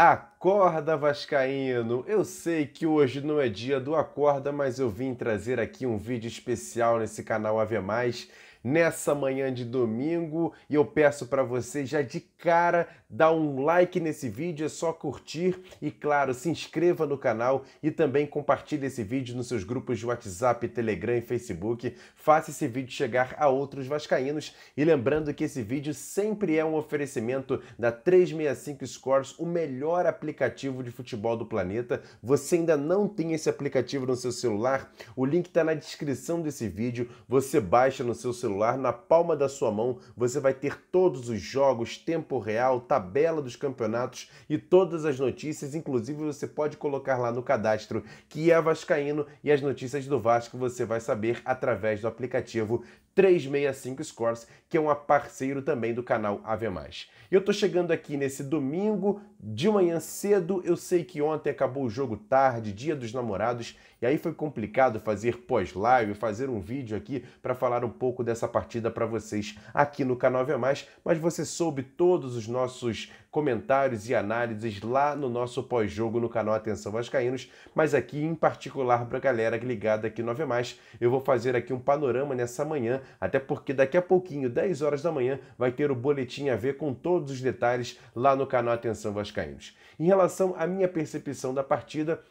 Acorda Vascaíno! Eu sei que hoje não é dia do Acorda, mas eu vim trazer aqui um vídeo especial nesse canal Ave Mais nessa manhã de domingo e eu peço para você já de cara dar um like nesse vídeo, é só curtir e claro, se inscreva no canal e também compartilhe esse vídeo nos seus grupos de WhatsApp, Telegram e Facebook. Faça esse vídeo chegar a outros vascaínos e lembrando que esse vídeo sempre é um oferecimento da 365 Scores, o melhor aplicativo de futebol do planeta. Você ainda não tem esse aplicativo no seu celular? O link está na descrição desse vídeo. Você baixa no seu celular celular, na palma da sua mão, você vai ter todos os jogos, tempo real, tabela dos campeonatos e todas as notícias. Inclusive, você pode colocar lá no cadastro que é Vascaíno e as notícias do Vasco você vai saber através do aplicativo 365 Scores, que é um parceiro também do canal Ave Mais. Eu tô chegando aqui nesse domingo, de manhã cedo, eu sei que ontem acabou o jogo tarde, dia dos namorados, e aí foi complicado fazer pós-live, fazer um vídeo aqui para falar um pouco dessa partida para vocês aqui no canal Ave Mais, mas você soube todos os nossos comentários e análises lá no nosso pós-jogo no canal Atenção Vascaínos, mas aqui em particular para a galera ligada aqui no Ave Mais, eu vou fazer aqui um panorama nessa manhã até porque daqui a pouquinho, 10 horas da manhã, vai ter o boletim a ver com todos os detalhes lá no canal Atenção Vascaínos. Em relação à minha percepção da partida,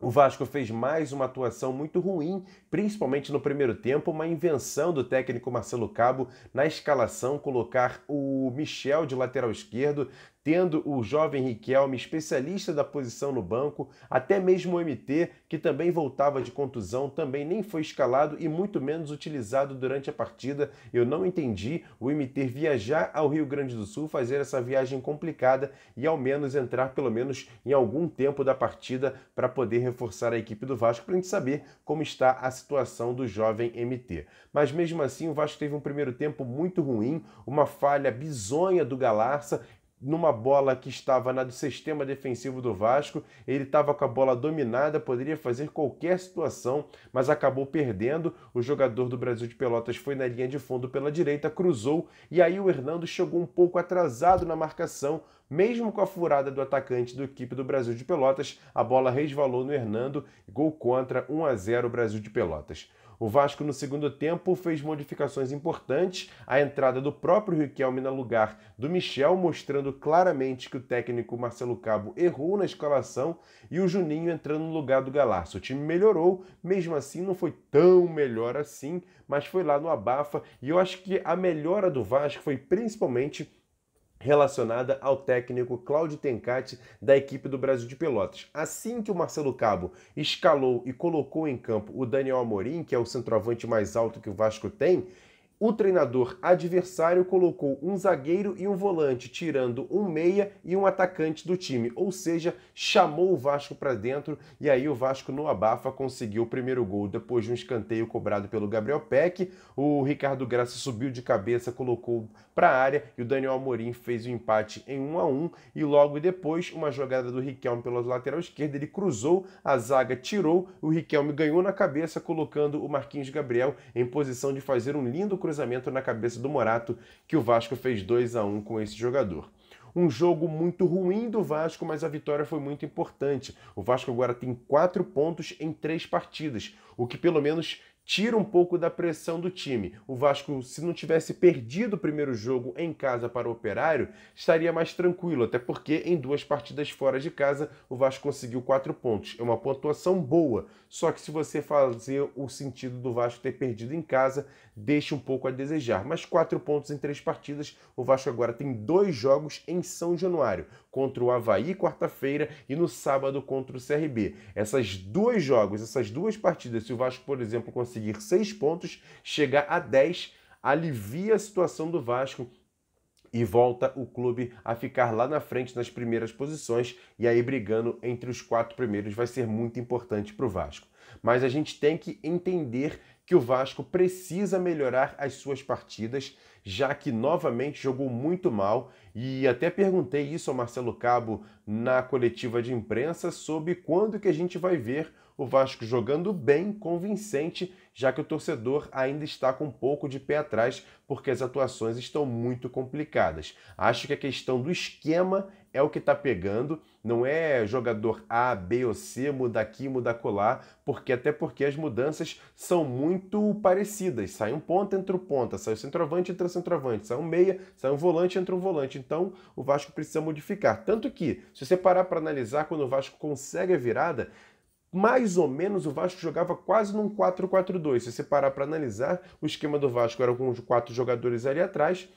o Vasco fez mais uma atuação muito ruim, principalmente no primeiro tempo, uma invenção do técnico Marcelo Cabo na escalação colocar o Michel de lateral esquerdo, tendo o jovem Riquelme, especialista da posição no banco, até mesmo o MT, que também voltava de contusão, também nem foi escalado e muito menos utilizado durante a partida. Eu não entendi o MT viajar ao Rio Grande do Sul, fazer essa viagem complicada e ao menos entrar pelo menos em algum tempo da partida para poder reforçar a equipe do Vasco para a gente saber como está a situação do jovem MT. Mas mesmo assim, o Vasco teve um primeiro tempo muito ruim, uma falha bizonha do Galarça numa bola que estava na do sistema defensivo do Vasco, ele estava com a bola dominada, poderia fazer qualquer situação, mas acabou perdendo. O jogador do Brasil de Pelotas foi na linha de fundo pela direita, cruzou e aí o Hernando chegou um pouco atrasado na marcação, mesmo com a furada do atacante do equipe do Brasil de Pelotas, a bola resvalou no Hernando, gol contra 1 a 0 Brasil de Pelotas. O Vasco, no segundo tempo, fez modificações importantes. A entrada do próprio Riquelme no lugar do Michel, mostrando claramente que o técnico Marcelo Cabo errou na escalação, e o Juninho entrando no lugar do Galarço. O time melhorou, mesmo assim não foi tão melhor assim, mas foi lá no abafa, e eu acho que a melhora do Vasco foi principalmente relacionada ao técnico Cláudio Tencati da equipe do Brasil de Pelotas. Assim que o Marcelo Cabo escalou e colocou em campo o Daniel Amorim, que é o centroavante mais alto que o Vasco tem, o treinador adversário colocou um zagueiro e um volante, tirando um meia e um atacante do time, ou seja, chamou o Vasco para dentro e aí o Vasco no abafa conseguiu o primeiro gol depois de um escanteio cobrado pelo Gabriel Peck. O Ricardo Graça subiu de cabeça, colocou para a área e o Daniel Amorim fez o empate em 1 a 1 e logo depois uma jogada do Riquelme pela lateral esquerda, ele cruzou, a zaga tirou, o Riquelme ganhou na cabeça colocando o Marquinhos Gabriel em posição de fazer um lindo cruzamento cruzamento na cabeça do Morato, que o Vasco fez 2 a 1 com esse jogador um jogo muito ruim do Vasco, mas a vitória foi muito importante. O Vasco agora tem quatro pontos em três partidas, o que pelo menos tira um pouco da pressão do time. O Vasco, se não tivesse perdido o primeiro jogo em casa para o Operário, estaria mais tranquilo, até porque em duas partidas fora de casa o Vasco conseguiu quatro pontos. É uma pontuação boa, só que se você fazer o sentido do Vasco ter perdido em casa, deixa um pouco a desejar. Mas quatro pontos em três partidas, o Vasco agora tem dois jogos em São Januário, contra o Havaí quarta-feira e no sábado contra o CRB. Essas dois jogos, essas duas partidas, se o Vasco, por exemplo, conseguir conseguir seis pontos, chegar a 10, alivia a situação do Vasco e volta o clube a ficar lá na frente nas primeiras posições e aí brigando entre os quatro primeiros vai ser muito importante para o Vasco. Mas a gente tem que entender que o Vasco precisa melhorar as suas partidas, já que novamente jogou muito mal. E até perguntei isso ao Marcelo Cabo na coletiva de imprensa sobre quando que a gente vai ver o Vasco jogando bem, convincente, já que o torcedor ainda está com um pouco de pé atrás, porque as atuações estão muito complicadas. Acho que a questão do esquema é o que está pegando, não é jogador A, B ou C, muda aqui, muda colar, porque até porque as mudanças são muito parecidas. Sai um ponta, entra o ponta, sai o centroavante, entra o centroavante, sai um meia, sai um volante, entra um volante. Então o Vasco precisa modificar. Tanto que, se você parar para analisar quando o Vasco consegue a virada, mais ou menos o Vasco jogava quase num 4-4-2. Se você parar para analisar, o esquema do Vasco era com os quatro jogadores ali atrás,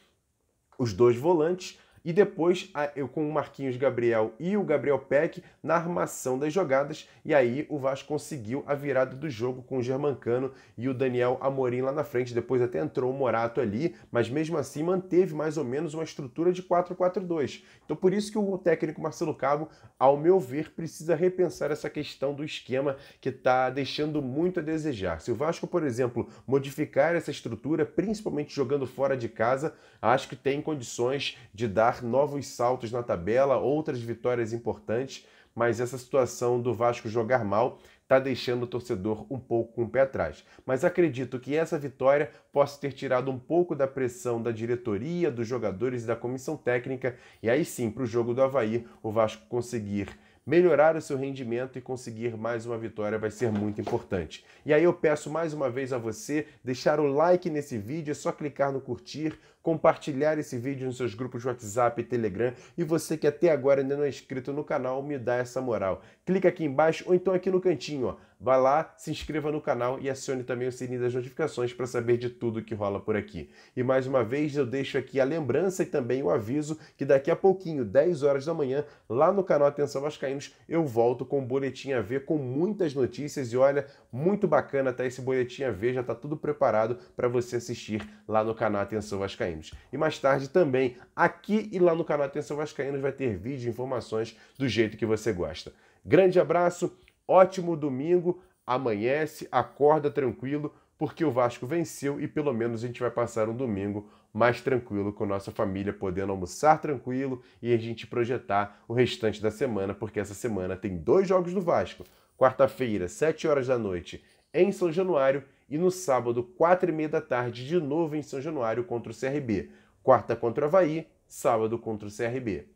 os dois volantes e depois eu com o Marquinhos Gabriel e o Gabriel Peck na armação das jogadas. E aí o Vasco conseguiu a virada do jogo com o Germancano e o Daniel Amorim lá na frente. Depois até entrou o Morato ali, mas mesmo assim manteve mais ou menos uma estrutura de 4-4-2. Então por isso que o técnico Marcelo Cabo, ao meu ver, precisa repensar essa questão do esquema que está deixando muito a desejar. Se o Vasco, por exemplo, modificar essa estrutura, principalmente jogando fora de casa, acho que tem condições de dar dar novos saltos na tabela, outras vitórias importantes, mas essa situação do Vasco jogar mal está deixando o torcedor um pouco com o pé atrás. Mas acredito que essa vitória possa ter tirado um pouco da pressão da diretoria, dos jogadores e da comissão técnica, e aí sim, para o jogo do Havaí, o Vasco conseguir melhorar o seu rendimento e conseguir mais uma vitória vai ser muito importante. E aí eu peço mais uma vez a você deixar o like nesse vídeo, é só clicar no curtir, compartilhar esse vídeo nos seus grupos de WhatsApp e Telegram. E você que até agora ainda não é inscrito no canal, me dá essa moral. Clica aqui embaixo ou então aqui no cantinho, ó. Vá lá, se inscreva no canal e acione também o sininho das notificações para saber de tudo que rola por aqui. E mais uma vez eu deixo aqui a lembrança e também o aviso que daqui a pouquinho, 10 horas da manhã, lá no canal Atenção Vascaínos, eu volto com um boletim a ver com muitas notícias e olha, muito bacana tá esse boletim a ver, já tá tudo preparado para você assistir lá no canal Atenção Vascaínos. E mais tarde também, aqui e lá no canal Atenção Vascaínos, vai ter vídeo e informações do jeito que você gosta. Grande abraço, ótimo domingo, amanhece, acorda tranquilo, porque o Vasco venceu e pelo menos a gente vai passar um domingo mais tranquilo com nossa família, podendo almoçar tranquilo e a gente projetar o restante da semana, porque essa semana tem dois jogos do Vasco. Quarta-feira, 7 horas da noite, em São Januário e no sábado, 4 e meia da tarde, de novo em São Januário contra o CRB. Quarta contra o Havaí, sábado contra o CRB.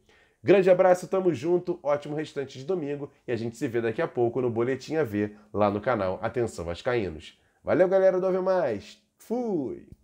Grande abraço, tamo junto, ótimo restante de domingo e a gente se vê daqui a pouco no Boletim AV, lá no canal Atenção Vascaínos. Valeu, galera do AV Mais! Fui!